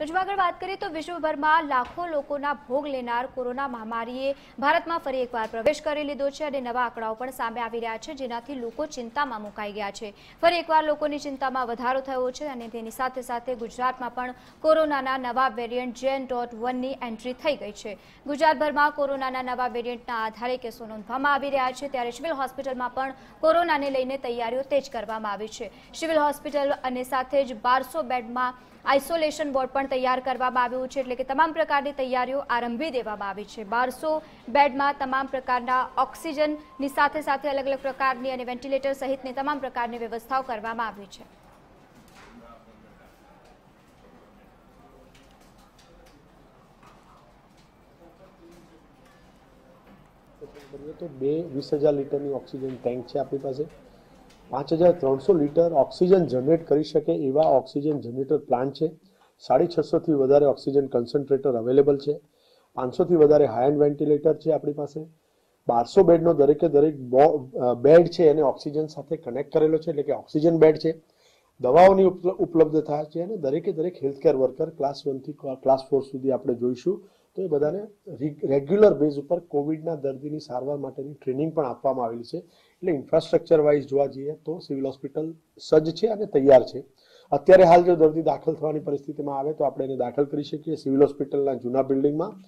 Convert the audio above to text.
તો જો આગળ વાત કરીએ તો વિશ્વભરમાં લાખો લોકોના ભોગ લેનાર કોરોના મહામારીએ ભારતમાં ફરી એકવાર પ્રવેશ કરી લીધો છે અને નવા આંકડાઓ પણ સામે આવી રહ્યા છે જેનાથી લોકો ચિંતામાં મુકાઈ ગયા છે ફરી એકવાર લોકોની ચિંતામાં વધારો થયો છે અને તેની સાથે સાથે ગુજરાતમાં પણ કોરોનાના નવા વેરિયન્ટ જેન ડોટ વનની એન્ટ્રી થઈ ગઈ છે ગુજરાતભરમાં કોરોનાના નવા વેરિયન્ટના આધારે કેસો નોંધવામાં આવી રહ્યા છે ત્યારે સિવિલ હોસ્પિટલમાં પણ કોરોનાને લઈને તૈયારીઓ તેજ કરવામાં આવી છે સિવિલ હોસ્પિટલ અને સાથે જ બારસો બેડમાં આઇસોલેશન બોર્ડ પણ પણ તૈયાર કરવામાં આવ્યું છે એટલે કે તમામ પ્રકારની તૈયારીઓ આરંભી દેવામાં આવી છે બારસો બેડમાં તમામ પ્રકારના ઓક્સિજનની સાથે સાથે અલગ અલગ પ્રકારની અને વેન્ટિલેટર સહિતની તમામ પ્રકારની વ્યવસ્થાઓ કરવામાં આવી છે તો બે વીસ હજાર લીટરની ઓક્સિજન ટેન્ક છે આપણી પાસે પાંચ હજાર ત્રણસો લીટર ઓક્સિજન જનરેટ કરી શકે એવા ઓક્સિજન જનરેટર પ્લાન્ટ છે સાડી છસોથી વધારે ઓક્સિજન કન્સન્ટ્રેટર અવેલેબલ છે પાંચસોથી વધારે હાઈ એન્ડ વેન્ટિલેટર છે આપણી પાસે બારસો બેડનો દરેકે દરેક બેડ છે એને ઓક્સિજન સાથે કનેક્ટ કરેલો છે એટલે કે ઓક્સિજન બેડ છે દવાઓની ઉપલબ્ધતા છે અને દરેકે દરેક હેલ્થકેર વર્કર ક્લાસ વનથી ક્લાસ ફોર સુધી આપણે જોઈશું તો એ બધાને રેગ્યુલર બેઝ ઉપર કોવિડના દર્દીની સારવાર માટેની ટ્રેનિંગ પણ આપવામાં આવેલી છે એટલે ઇન્ફ્રાસ્ટ્રક્ચર વાઇઝ જોવા જઈએ તો સિવિલ હોસ્પિટલ સજ્જ છે અને તૈયાર છે અત્યારે હાલ જો દર્દી દાખલ થવાની પરિસ્થિતિમાં આવે તો આપણે એને દાખલ કરી શકીએ સિવિલ હોસ્પિટલના જૂના બિલ્ડિંગમાં